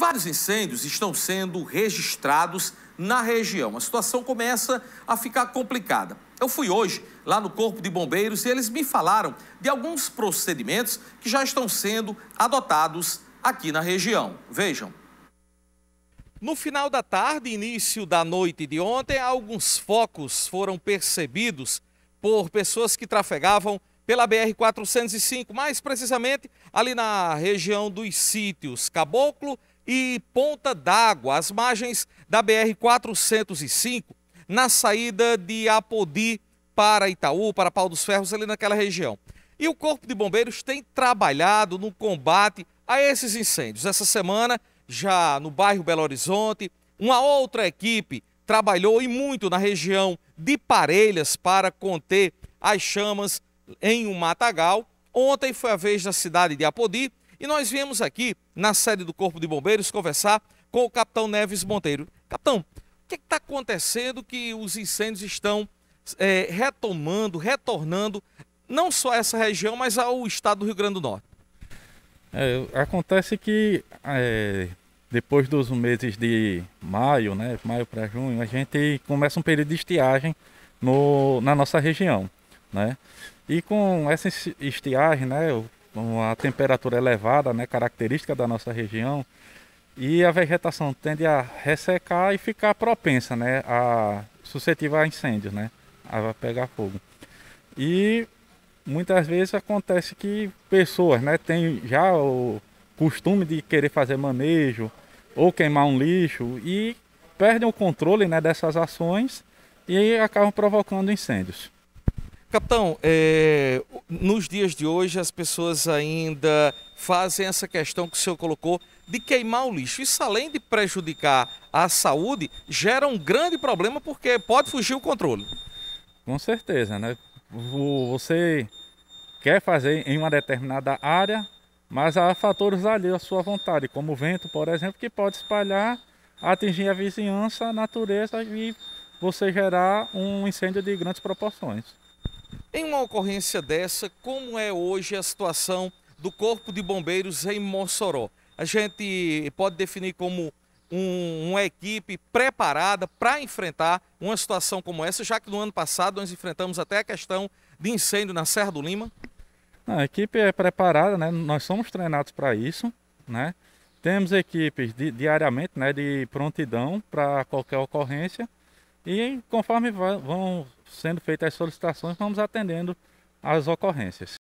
Vários incêndios estão sendo registrados na região. A situação começa a ficar complicada. Eu fui hoje lá no Corpo de Bombeiros e eles me falaram de alguns procedimentos que já estão sendo adotados aqui na região. Vejam. No final da tarde, início da noite de ontem, alguns focos foram percebidos por pessoas que trafegavam pela BR-405, mais precisamente ali na região dos sítios Caboclo e Ponta d'Água, às margens da BR-405, na saída de Apodi para Itaú, para Pau dos Ferros, ali naquela região. E o Corpo de Bombeiros tem trabalhado no combate a esses incêndios. Essa semana, já no bairro Belo Horizonte, uma outra equipe trabalhou e muito na região de Parelhas para conter as chamas em um matagal. Ontem foi a vez da cidade de Apodi e nós viemos aqui na sede do Corpo de Bombeiros conversar com o capitão Neves Monteiro. Capitão, o que é está acontecendo que os incêndios estão é, retomando, retornando, não só a essa região, mas ao estado do Rio Grande do Norte? É, acontece que é, depois dos meses de maio, né, maio para junho, a gente começa um período de estiagem no, na nossa região, né? E com essa estiagem, né, uma temperatura elevada, né, característica da nossa região, e a vegetação tende a ressecar e ficar propensa, né, a suscetível a incêndios, né, a pegar fogo. E muitas vezes acontece que pessoas, né, têm já o costume de querer fazer manejo ou queimar um lixo e perdem o controle, né, dessas ações e acabam provocando incêndios. Capitão, é, nos dias de hoje as pessoas ainda fazem essa questão que o senhor colocou de queimar o lixo. Isso, além de prejudicar a saúde, gera um grande problema porque pode fugir o controle. Com certeza, né? Você quer fazer em uma determinada área, mas há fatores ali à sua vontade, como o vento, por exemplo, que pode espalhar, atingir a vizinhança, a natureza e você gerar um incêndio de grandes proporções. Em uma ocorrência dessa, como é hoje a situação do Corpo de Bombeiros em Mossoró? A gente pode definir como um, uma equipe preparada para enfrentar uma situação como essa, já que no ano passado nós enfrentamos até a questão de incêndio na Serra do Lima? A equipe é preparada, né? nós somos treinados para isso. Né? Temos equipes diariamente né, de prontidão para qualquer ocorrência e conforme vão sendo feitas as solicitações, vamos atendendo às ocorrências.